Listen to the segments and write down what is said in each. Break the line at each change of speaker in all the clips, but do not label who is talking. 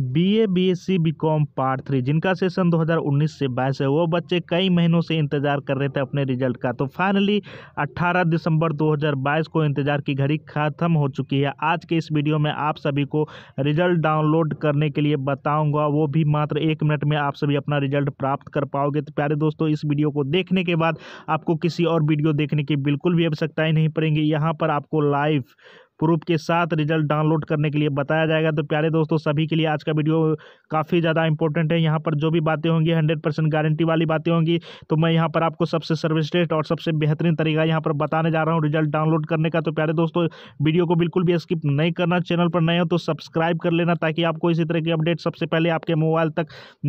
BA BSc BCom part three जिनका session 2019 से 22 है वो बच्चे कई महीनों से इंतज़ार कर रहे थे अपने रिजल्ट का तो फाइनली 18 दिसंबर 2022 को इंतज़ार की घड़ी ख़त्म हो चुकी है आज के इस वीडियो में आप सभी को रिजल्ट डाउनलोड करने के लिए बताऊंगा वो भी मात्र एक मिनट में आप सभी अपना रिजल्ट प्राप्त कर पाओगे तो प्यारे दोस्तों इस वीडियो को देखने के बाद आपको किसी और वीडियो देखने की बिल्कुल भी आवश्यकताएँ नहीं पड़ेंगी यहाँ पर आपको लाइव प्रूफ के साथ रिजल्ट डाउनलोड करने के लिए बताया जाएगा तो प्यारे दोस्तों सभी के लिए आज का वीडियो काफ़ी ज़्यादा इंपॉर्टेंट है यहाँ पर जो भी बातें होंगी हंड्रेड परसेंट गारंटी वाली बातें होंगी तो मैं यहाँ पर आपको सबसे सर्वश्रेष्ठ और सबसे बेहतरीन तरीका यहाँ पर बताने जा रहा हूँ रिजल्ट डाउनलोड करने का तो प्यारे दोस्तों वीडियो को बिल्कुल भी स्किप नहीं करना चैनल पर नए हो तो सब्सक्राइब कर लेना ताकि आपको इसी तरह की अपडेट सबसे पहले आपके मोबाइल तक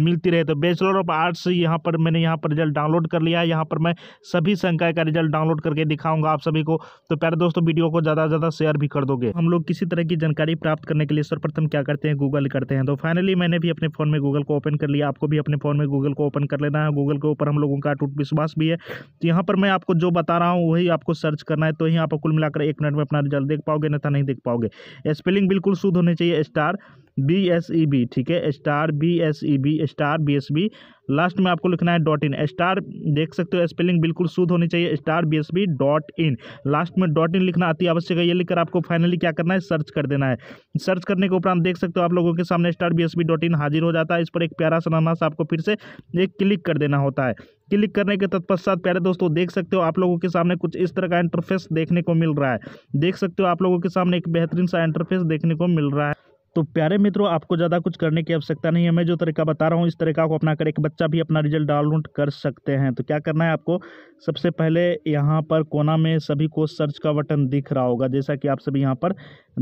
मिलती रहे तो बैचलर ऑफ आर्ट्स यहाँ पर मैंने यहाँ पर रिजल्ट डाउनलोड कर लिया है यहाँ पर मैं सभी संकाय का रिजल्ट डाउनलोड करके दिखाऊंगा आप सभी को तो प्यारे दोस्तों वीडियो को ज़्यादा से ज़्यादा शेयर भी कर दोगे हम लोग किसी तरह की जानकारी प्राप्त करने के लिए सर्वप्रथम क्या करते हैं गूगल करते हैं तो फाइनली मैंने भी अपने फोन में गूगल को ओपन कर लिया आपको भी अपने फोन में गूगल को ओपन कर लेना है गूगल के ऊपर हम लोगों का अटूट विश्वास भी है तो यहाँ पर मैं आपको जो बता रहा हूँ वही आपको सर्च करना है तो यहाँ आप कुल मिलाकर एक मिनट में अपना रिजल्ट देख पाओगे नहीं देख पाओगे स्पेलिंग बिल्कुल शुद्ध होने चाहिए star B S E B ठीक है star B S E B star B S B last में आपको लिखना है डॉट इन स्टार देख सकते हो स्पेलिंग बिल्कुल शुद्ध होनी चाहिए star B S B dot in last में डॉट इन लिखना अति आवश्यक है ये लिखकर आपको फाइनली क्या करना है सर्च कर देना है सर्च करने के उपरांत देख सकते हो आप लोगों के सामने star B S B dot in हाजिर हो जाता है इस पर एक प्यारा सनाना आपको फिर से एक क्लिक कर देना होता है क्लिक करने के तत्पश्चात प्यारे दोस्तों देख सकते हो आप लोगों के सामने कुछ इस तरह का इंटरफेस देखने को मिल रहा है देख सकते हो आप लोगों के सामने एक बेहतरीन सा इंटरफेस देखने को मिल रहा है तो प्यारे मित्रों आपको ज़्यादा कुछ करने की आवश्यकता नहीं है मैं जो तरीका बता रहा हूँ इस तरीका को अपना कर एक बच्चा भी अपना रिजल्ट डाउनलोड कर सकते हैं तो क्या करना है आपको सबसे पहले यहाँ पर कोना में सभी को सर्च का बटन दिख रहा होगा जैसा कि आप सभी यहाँ पर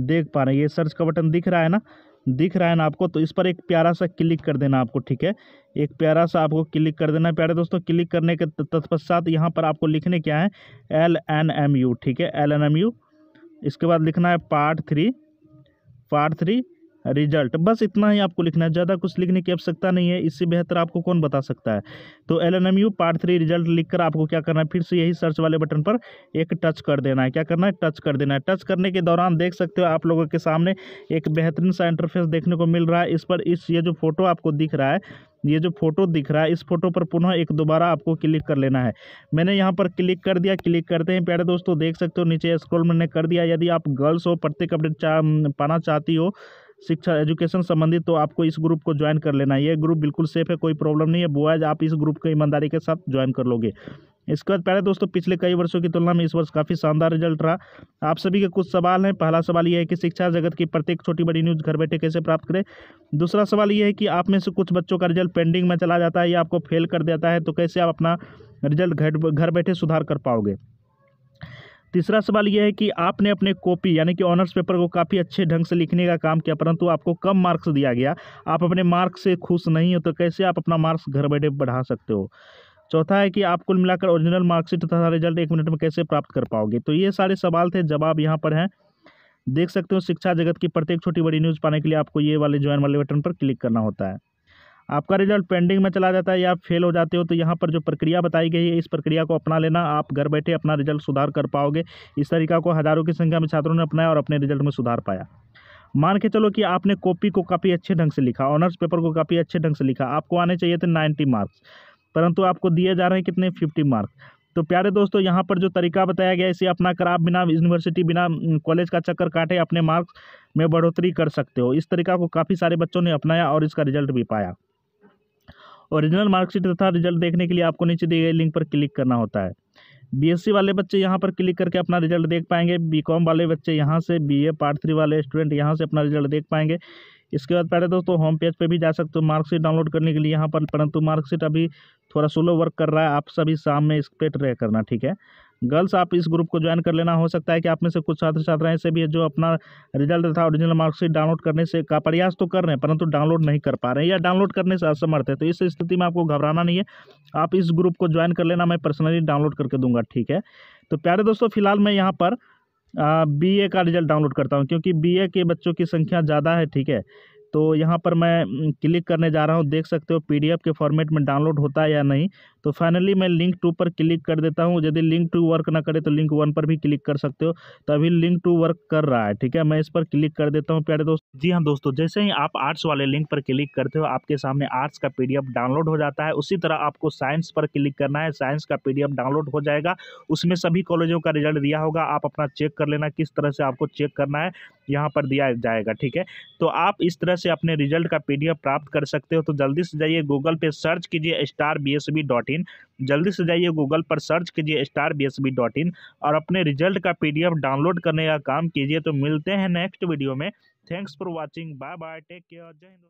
देख पा रहे हैं ये सर्च का बटन दिख रहा है ना दिख रहा है ना आपको तो इस पर एक प्यारा सा क्लिक कर देना आपको ठीक है एक प्यारा सा आपको क्लिक कर देना है प्यारे दोस्तों क्लिक करने के तत्पश्चात यहाँ पर आपको लिखने क्या है एल एन एम यू ठीक है एल एन एम यू इसके बाद लिखना है part three part three result बस इतना ही आपको लिखना है ज़्यादा कुछ लिखने की आवश्यकता नहीं है इससे बेहतर आपको कौन बता सकता है तो L N M U part three result लिखकर आपको क्या करना है फिर से यही सर्च वाले बटन पर एक टच कर देना है क्या करना है टच कर देना है टच करने के दौरान देख सकते हो आप लोगों के सामने एक बेहतरीन सा इंटरफेस देखने को मिल रहा है इस पर इस ये जो फोटो आपको दिख रहा है ये जो फोटो दिख रहा है इस फोटो पर पुनः एक दोबारा आपको क्लिक कर लेना है मैंने यहाँ पर क्लिक कर दिया क्लिक करते हैं प्यारे दोस्तों देख सकते हो नीचे स्क्रॉल मैंने कर दिया यदि आप गर्ल्स हो प्रत्येक अपडेट चा, पाना चाहती हो शिक्षा एजुकेशन संबंधित तो आपको इस ग्रुप को ज्वाइन कर लेना है ये ग्रुप बिल्कुल सेफ है कोई प्रॉब्लम नहीं है बॉयज आप इस ग्रुप को ईमानदारी के साथ ज्वाइन कर लोगे इसके बाद पहले दोस्तों पिछले कई वर्षों की तुलना में इस वर्ष काफ़ी शानदार रिजल्ट रहा आप सभी के कुछ सवाल हैं पहला सवाल यह है कि शिक्षा जगत की प्रत्येक छोटी बड़ी न्यूज़ घर बैठे कैसे प्राप्त करें दूसरा सवाल यह है कि आप में से कुछ बच्चों का रिजल्ट पेंडिंग में चला जाता है या आपको फेल कर देता है तो कैसे आप अपना रिजल्ट घर घर बैठे सुधार कर पाओगे तीसरा सवाल यह है कि आपने अपने कॉपी यानी कि ऑनर्स पेपर को काफ़ी अच्छे ढंग से लिखने का काम किया परंतु आपको कम मार्क्स दिया गया आप अपने मार्क्स से खुश नहीं हो तो कैसे आप अपना मार्क्स घर बैठे बढ़ा सकते हो चौथा है कि आप कुल मिलाकर ओरिजिनल मार्कशीट तथा रिजल्ट एक मिनट में कैसे प्राप्त कर पाओगे तो ये सारे सवाल थे जवाब यहाँ पर हैं देख सकते हो शिक्षा जगत की प्रत्येक छोटी बड़ी न्यूज़ पाने के लिए आपको ये वाले ज्वाइन वाले बटन पर क्लिक करना होता है आपका रिजल्ट पेंडिंग में चला जाता है या फेल हो जाते हो तो यहाँ पर जो प्रक्रिया बताई गई है इस प्रक्रिया को अपना लेना आप घर बैठे अपना रिजल्ट सुधार कर पाओगे इस तरीका को हज़ारों की संख्या में छात्रों ने अपनाया और अपने रिजल्ट में सुधार पाया मान के चलो कि आपने कॉपी को काफ़ी अच्छे ढंग से लिखा ऑनर्स पेपर को काफ़ी अच्छे ढंग से लिखा आपको आने चाहिए थे नाइन्टी मार्क्स परंतु आपको दिए जा रहे हैं कितने फिफ्टी मार्क्स तो प्यारे दोस्तों यहाँ पर जो तरीका बताया गया इसे अपना कर आप बिना यूनिवर्सिटी बिना कॉलेज का चक्कर काटे अपने मार्क्स में बढ़ोतरी कर सकते हो इस तरीका को काफ़ी सारे बच्चों ने अपनाया और इसका रिजल्ट भी पाया ओरिजिनल मार्कशीट तथा रिजल्ट देखने के लिए आपको नीचे दिए गए लिंक पर क्लिक करना होता है बीएससी वाले बच्चे यहाँ पर क्लिक करके अपना रिजल्ट देख पाएंगे बीकॉम वाले बच्चे यहाँ से बीए पार्ट थ्री वाले स्टूडेंट यहाँ से अपना रिजल्ट देख पाएंगे इसके बाद पहले दोस्तों होम पेज पे भी जा सकते हो मार्कशीट डाउनलोड करने के लिए यहाँ पर परंतु मार्कशीट अभी थोड़ा स्लो वर्क कर रहा है आप सभी शाम में इस पर ट्रे करना ठीक है गर्ल्स आप इस ग्रुप को ज्वाइन कर लेना हो सकता है कि आप में से कुछ छात्र छात्राएं ऐसे भी है जो अपना रिजल्ट तथा ओरिजिनल मार्कशीट डाउनलोड करने से का प्रयास तो कर रहे हैं परंतु डाउनलोड नहीं कर पा रहे हैं या डाउनलोड करने से असमर्थ है तो इस स्थिति में आपको घबराना नहीं है आप इस ग्रुप को ज्वाइन कर लेना मैं पर्सनली डाउनलोड करके दूंगा ठीक है तो प्यारे दोस्तों फिलहाल मैं यहाँ पर बी का रिजल्ट डाउनलोड करता हूँ क्योंकि बी के बच्चों की संख्या ज़्यादा है ठीक है तो यहाँ पर मैं क्लिक करने जा रहा हूँ देख सकते हो पीडीएफ के फॉर्मेट में डाउनलोड होता है या नहीं तो फाइनली मैं लिंक टू पर क्लिक कर देता हूँ यदि लिंक टू वर्क ना करे तो लिंक वन पर भी क्लिक कर सकते हो तो अभी लिंक टू वर्क कर रहा है ठीक है मैं इस पर क्लिक कर देता हूँ प्यारे दोस्त जी हाँ दोस्तों जैसे ही आप आर्ट्स वाले लिंक पर क्लिक करते हो आपके सामने आर्ट्स का पी डाउनलोड हो जाता है उसी तरह आपको साइंस पर क्लिक करना है साइंस का पी डाउनलोड हो जाएगा उसमें सभी कॉलेजों का रिजल्ट दिया होगा आप अपना चेक कर लेना किस तरह से आपको चेक करना है यहाँ पर दिया जाएगा ठीक है तो आप इस तरह से अपने रिजल्ट का पी प्राप्त कर सकते हो तो जल्दी से जाइए गूगल पे सर्च कीजिए स्टार बी इन जल्दी से जाइए गूगल पर सर्च कीजिए star B S B dot in और अपने रिजल्ट का पी डी एफ डाउनलोड करने का काम कीजिए तो मिलते हैं नेक्स्ट वीडियो में thanks for watching bye bye take care जय हिंद